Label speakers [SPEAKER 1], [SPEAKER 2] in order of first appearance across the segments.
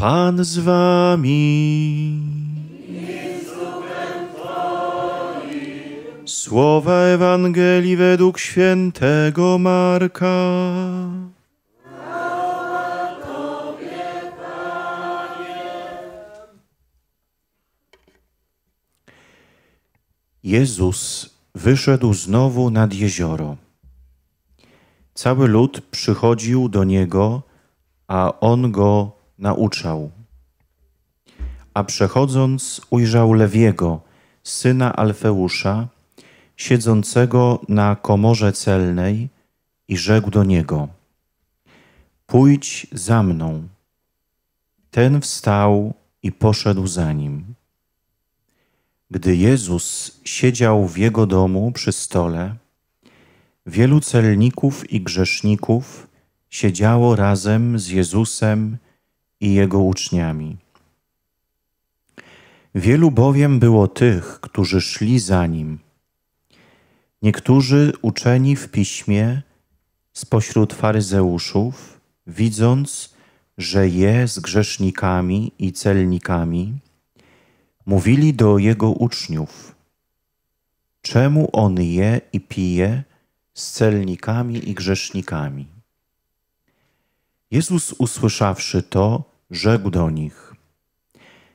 [SPEAKER 1] Pan z wami. Słowa Ewangelii według świętego Marka. Tobie, Jezus wyszedł znowu nad jezioro. Cały lud przychodził do Niego, a On go nauczał. A przechodząc, ujrzał Lewiego, syna Alfeusza, siedzącego na komorze celnej i rzekł do niego: Pójdź za mną. Ten wstał i poszedł za nim. Gdy Jezus siedział w jego domu przy stole, wielu celników i grzeszników siedziało razem z Jezusem i jego uczniami. Wielu bowiem było tych, którzy szli za nim. Niektórzy uczeni w piśmie spośród faryzeuszów, widząc, że je z grzesznikami i celnikami, mówili do jego uczniów: Czemu on je i pije z celnikami i grzesznikami? Jezus usłyszawszy to, rzekł do nich: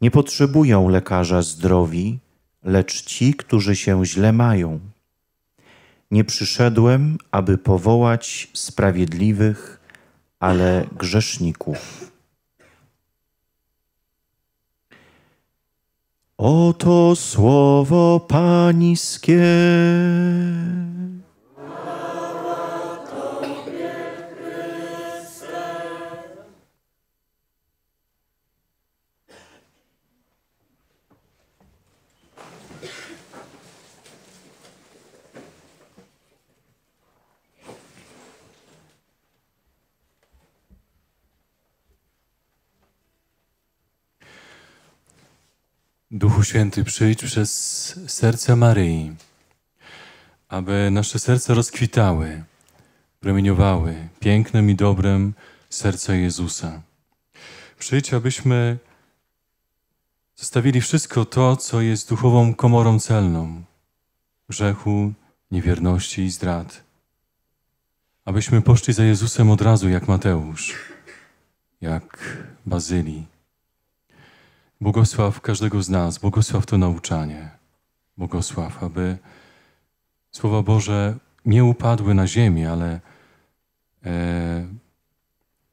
[SPEAKER 1] Nie potrzebują lekarza zdrowi, lecz ci, którzy się źle mają. Nie przyszedłem, aby powołać sprawiedliwych, ale grzeszników. Oto słowo Pańskie.
[SPEAKER 2] Święty, przyjdź przez serce Maryi, aby nasze serca rozkwitały, promieniowały pięknem i dobrem serca Jezusa. Przyjdź, abyśmy zostawili wszystko to, co jest duchową komorą celną grzechu, niewierności i zdrad. Abyśmy poszli za Jezusem od razu, jak Mateusz, jak Bazylii Błogosław każdego z nas, błogosław to nauczanie. Błogosław, aby Słowa Boże nie upadły na ziemię, ale e,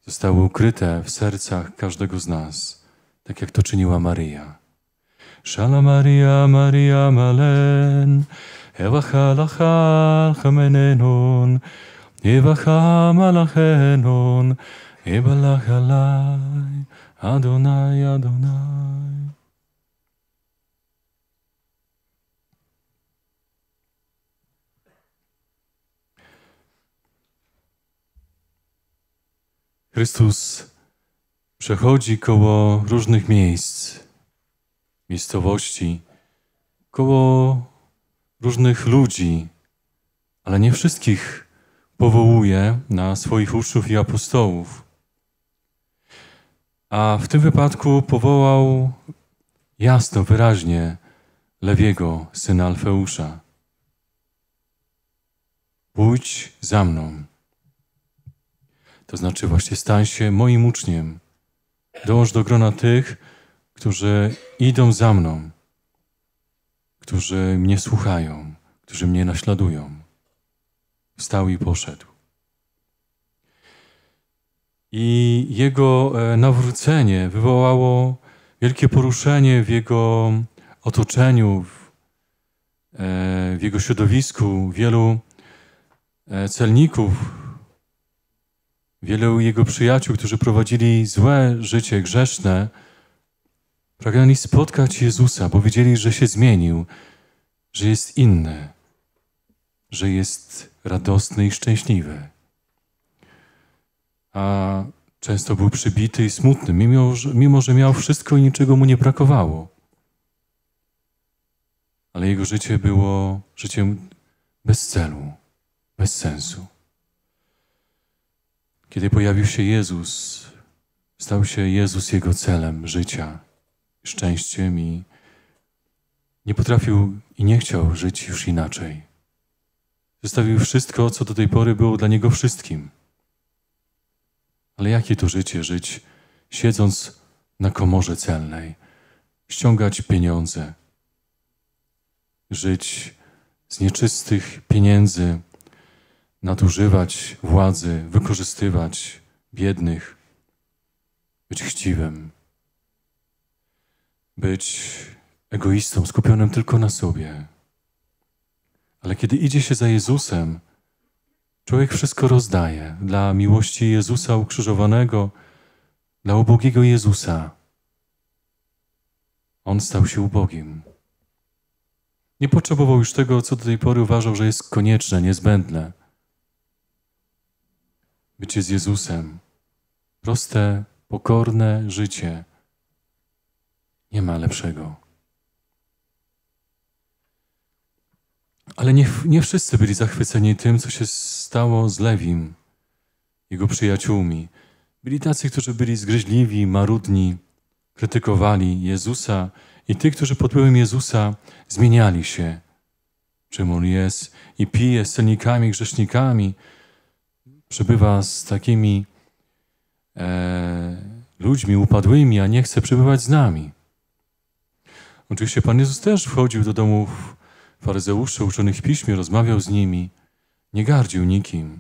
[SPEAKER 2] zostały ukryte w sercach każdego z nas, tak jak to czyniła Maria. Szala Maria, Maria Malen, Ewa halachal hamenenon, Ewa hamalachenon, Ewa lachalaj. Adonai, Adonai. Chrystus przechodzi koło różnych miejsc, miejscowości, koło różnych ludzi, ale nie wszystkich powołuje na swoich uczniów i apostołów. A w tym wypadku powołał jasno, wyraźnie Lewiego, syna Alfeusza. Pójdź za mną. To znaczy właśnie stań się moim uczniem. Dołącz do grona tych, którzy idą za mną, którzy mnie słuchają, którzy mnie naśladują. Wstał i poszedł i jego e, nawrócenie wywołało wielkie poruszenie w jego otoczeniu, w e, jego środowisku. Wielu e, celników, wielu jego przyjaciół, którzy prowadzili złe życie, grzeszne, pragnęli spotkać Jezusa, bo wiedzieli, że się zmienił, że jest inny, że jest radosny i szczęśliwy a często był przybity i smutny, mimo że, mimo że miał wszystko i niczego mu nie brakowało. Ale jego życie było życiem bez celu, bez sensu. Kiedy pojawił się Jezus, stał się Jezus jego celem życia, szczęściem i nie potrafił i nie chciał żyć już inaczej. Zostawił wszystko, co do tej pory było dla niego wszystkim – ale jakie to życie żyć, siedząc na komorze celnej, ściągać pieniądze, żyć z nieczystych pieniędzy, nadużywać władzy, wykorzystywać biednych, być chciwym, być egoistą skupionym tylko na sobie. Ale kiedy idzie się za Jezusem, Człowiek wszystko rozdaje dla miłości Jezusa ukrzyżowanego, dla ubogiego Jezusa. On stał się ubogim. Nie potrzebował już tego, co do tej pory uważał, że jest konieczne, niezbędne. Bycie z Jezusem, proste, pokorne życie. Nie ma lepszego. Ale nie, nie wszyscy byli zachwyceni tym, co się stało z Lewim, jego przyjaciółmi. Byli tacy, którzy byli zgryźliwi, marudni, krytykowali Jezusa i tych, którzy pod wpływem Jezusa zmieniali się, czym On jest i pije z celnikami, grzesznikami, przebywa z takimi e, ludźmi upadłymi, a nie chce przebywać z nami. Oczywiście Pan Jezus też wchodził do domów faryzeuszy uczonych w piśmie, rozmawiał z nimi, nie gardził nikim.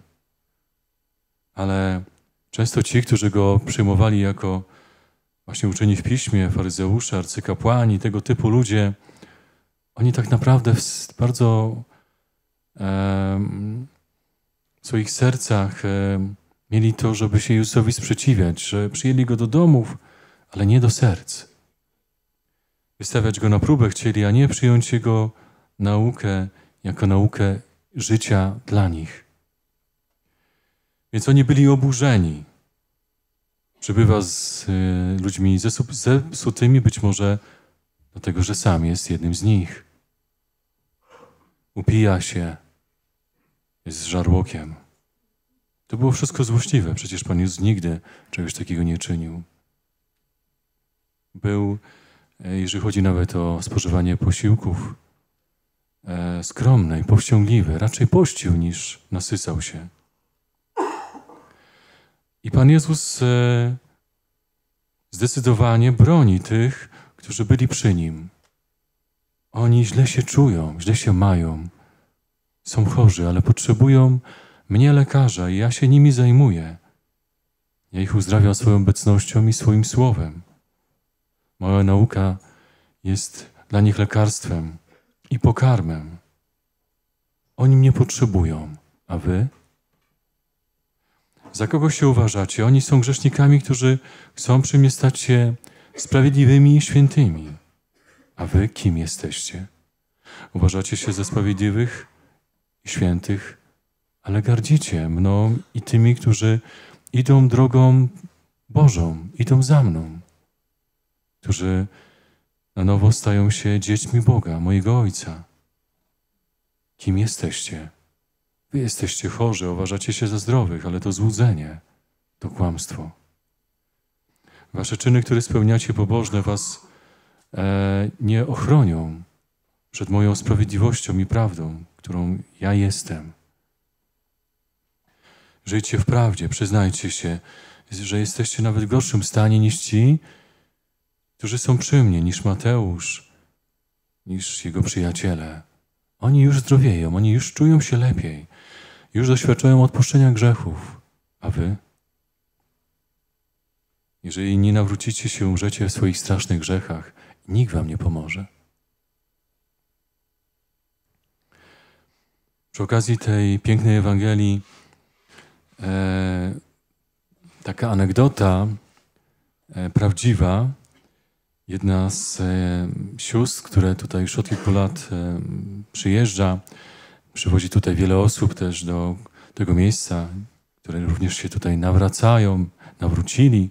[SPEAKER 2] Ale często ci, którzy go przyjmowali jako właśnie uczeni w piśmie, faryzeusze, arcykapłani, tego typu ludzie, oni tak naprawdę w bardzo e, w swoich sercach e, mieli to, żeby się Jezusowi sprzeciwiać, że przyjęli go do domów, ale nie do serc. Wystawiać go na próbę chcieli, a nie przyjąć jego naukę jako naukę życia dla nich. Więc oni byli oburzeni. Przybywa z y, ludźmi zepsutymi, być może dlatego, że sam jest jednym z nich. Upija się, jest żarłokiem. To było wszystko złośliwe, przecież Pan Jezus nigdy czegoś takiego nie czynił. Był, y, jeżeli chodzi nawet o spożywanie posiłków, E, skromny i powściągliwy, raczej pościł niż nasycał się. I Pan Jezus e, zdecydowanie broni tych, którzy byli przy Nim. Oni źle się czują, źle się mają, są chorzy, ale potrzebują mnie lekarza i ja się nimi zajmuję. Ja ich uzdrawiam swoją obecnością i swoim słowem. Moja nauka jest dla nich lekarstwem i pokarmem. Oni mnie potrzebują, a wy? Za kogo się uważacie? Oni są grzesznikami, którzy chcą przy mnie stać się sprawiedliwymi i świętymi. A wy kim jesteście? Uważacie się za sprawiedliwych i świętych, ale gardzicie mną i tymi, którzy idą drogą Bożą, idą za mną, którzy na nowo stają się dziećmi Boga, mojego Ojca. Kim jesteście? Wy jesteście chorzy, uważacie się za zdrowych, ale to złudzenie, to kłamstwo. Wasze czyny, które spełniacie pobożne, was e, nie ochronią przed moją sprawiedliwością i prawdą, którą ja jestem. Żyjcie w prawdzie, przyznajcie się, że jesteście nawet w gorszym stanie niż ci, którzy są przy mnie, niż Mateusz, niż jego przyjaciele. Oni już zdrowieją, oni już czują się lepiej, już doświadczają odpuszczenia grzechów. A wy? Jeżeli nie nawrócicie się, umrzecie w swoich strasznych grzechach, nikt wam nie pomoże. Przy okazji tej pięknej Ewangelii e, taka anegdota e, prawdziwa, Jedna z e, sióstr, które tutaj już od kilku lat e, przyjeżdża, przywozi tutaj wiele osób też do tego miejsca, które również się tutaj nawracają, nawrócili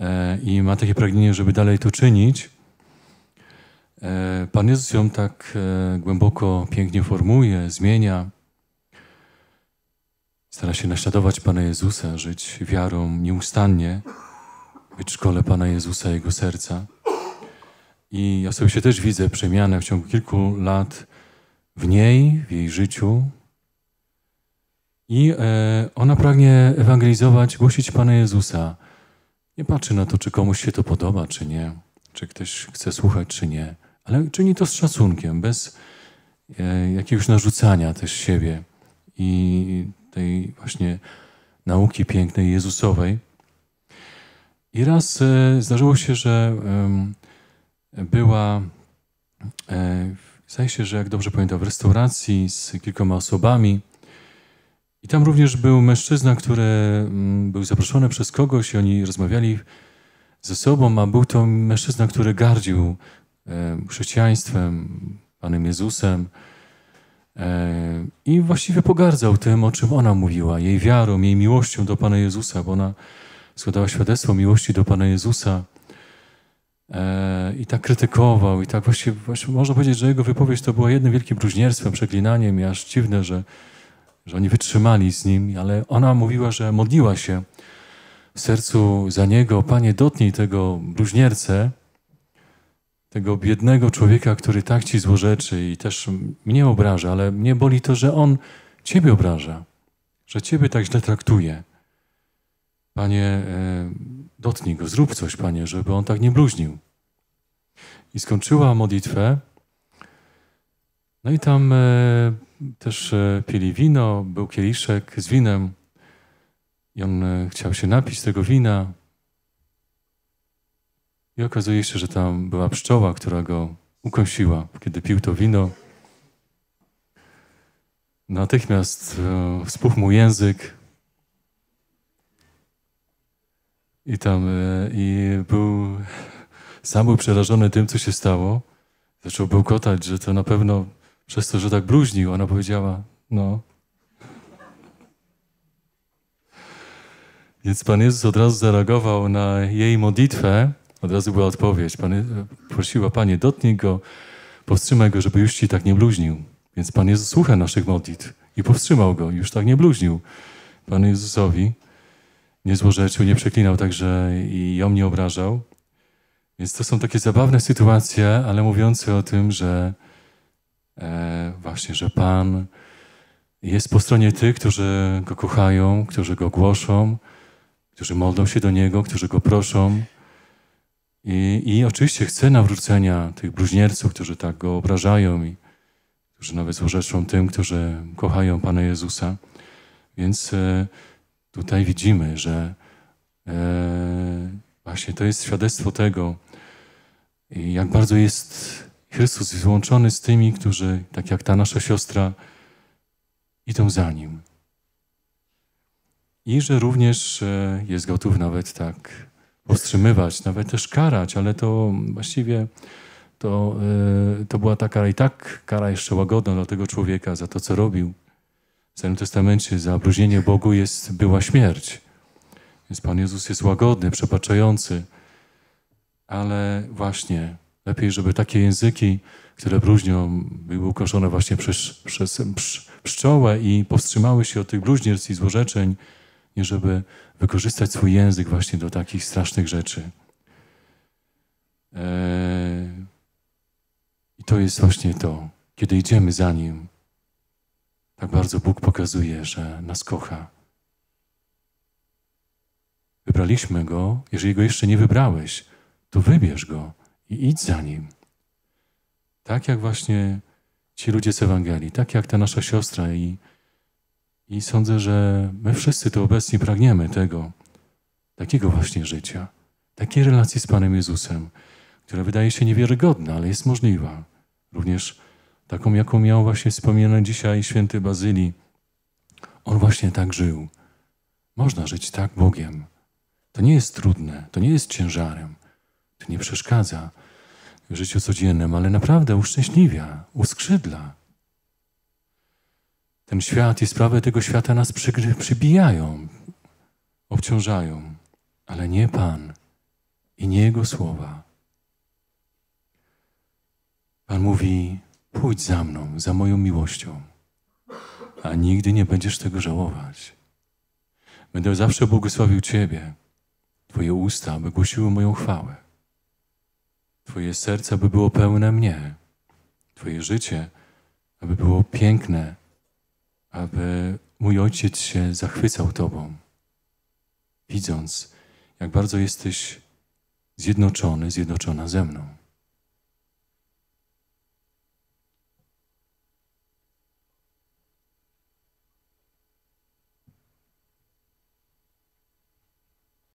[SPEAKER 2] e, i ma takie pragnienie, żeby dalej to czynić. Pan Jezus ją tak głęboko, pięknie formuje, zmienia. Stara się naśladować Pana Jezusa, żyć wiarą nieustannie być w szkole Pana Jezusa, Jego serca. I ja sobie się też widzę przemianę w ciągu kilku lat w niej, w jej życiu. I e, ona pragnie ewangelizować, głosić Pana Jezusa. Nie patrzy na to, czy komuś się to podoba, czy nie, czy ktoś chce słuchać, czy nie, ale czyni to z szacunkiem, bez e, jakiegoś narzucania też siebie i tej właśnie nauki pięknej Jezusowej. I raz e, zdarzyło się, że była, e, zdaje się, że jak dobrze pamiętam, w restauracji z kilkoma osobami. I tam również był mężczyzna, który mm, był zaproszony przez kogoś i oni rozmawiali ze sobą, a był to mężczyzna, który gardził e, chrześcijaństwem, Panem Jezusem i właściwie pogardzał tym, o czym ona mówiła, jej wiarą, jej miłością do Pana Jezusa, bo ona składała świadectwo miłości do Pana Jezusa e, i tak krytykował i tak właśnie można powiedzieć, że jego wypowiedź to była jednym wielkim bluźnierstwem, przeklinaniem i aż dziwne, że, że oni wytrzymali z nim, ale ona mówiła, że modliła się w sercu za niego, Panie dotnij tego bluźnierce, tego biednego człowieka, który tak ci złorzeczy i też mnie obraża, ale mnie boli to, że on ciebie obraża, że ciebie tak źle traktuje. Panie, e, dotknij go, zrób coś, Panie, żeby on tak nie bluźnił. I skończyła modlitwę. No i tam e, też e, pili wino, był kieliszek z winem. I on chciał się napić tego wina. I okazuje się, że tam była pszczoła, która go ukąsiła, kiedy pił to wino. Natychmiast spuchł mu język, I tam, e, i był, sam był przerażony tym, co się stało. Zaczął bełkotać, że to na pewno przez to, że tak bluźnił. Ona powiedziała, no. Więc Pan Jezus od razu zareagował na jej modlitwę. Od razu była odpowiedź. Pan, prosiła, Panie, dotknij go, powstrzymaj go, żeby już ci tak nie bluźnił. Więc Pan Jezus słucha naszych modlitw i powstrzymał go, już tak nie bluźnił Panu Jezusowi nie złorzeczył, nie przeklinał także i ją nie obrażał. Więc to są takie zabawne sytuacje, ale mówiące o tym, że e, właśnie, że Pan jest po stronie tych, którzy Go kochają, którzy Go głoszą, którzy modlą się do Niego, którzy Go proszą. I, i oczywiście chce nawrócenia tych bluźnierców, którzy tak Go obrażają i którzy nawet złorzeczą tym, którzy kochają Pana Jezusa. Więc... E, tutaj widzimy, że e, właśnie to jest świadectwo tego, jak bardzo jest Chrystus złączony z tymi, którzy, tak jak ta nasza siostra, idą za Nim. I że również e, jest gotów nawet tak powstrzymywać, nawet też karać, ale to właściwie to, e, to była ta kara i tak kara jeszcze łagodna dla tego człowieka za to, co robił. W Starym Testamencie za Bogu jest, była śmierć. Więc Pan Jezus jest łagodny, przebaczający. Ale właśnie, lepiej, żeby takie języki, które bluźnią, były ukoszone właśnie przez, przez psz, pszczołę i powstrzymały się od tych bluźnierstw i złorzeczeń, nie żeby wykorzystać swój język właśnie do takich strasznych rzeczy. Eee, I to jest właśnie to, kiedy idziemy za Nim, jak bardzo Bóg pokazuje, że nas kocha. Wybraliśmy Go. Jeżeli Go jeszcze nie wybrałeś, to wybierz Go i idź za Nim. Tak jak właśnie ci ludzie z Ewangelii, tak jak ta nasza siostra i, i sądzę, że my wszyscy tu obecnie pragniemy tego, takiego właśnie życia, takiej relacji z Panem Jezusem, która wydaje się niewiarygodna, ale jest możliwa. Również taką jaką miał właśnie wspomniany dzisiaj święty Bazylii. On właśnie tak żył. Można żyć tak Bogiem. To nie jest trudne, to nie jest ciężarem, to nie przeszkadza w życiu codziennym, ale naprawdę uszczęśliwia, uskrzydla. Ten świat i sprawy tego świata nas przybijają, obciążają, ale nie Pan i nie Jego słowa. Pan mówi: Pójdź za mną, za moją miłością, a nigdy nie będziesz tego żałować. Będę zawsze błogosławił Ciebie, Twoje usta, by głosiły moją chwałę. Twoje serce, by było pełne mnie. Twoje życie, aby było piękne, aby mój ojciec się zachwycał Tobą, widząc, jak bardzo jesteś zjednoczony, zjednoczona ze mną.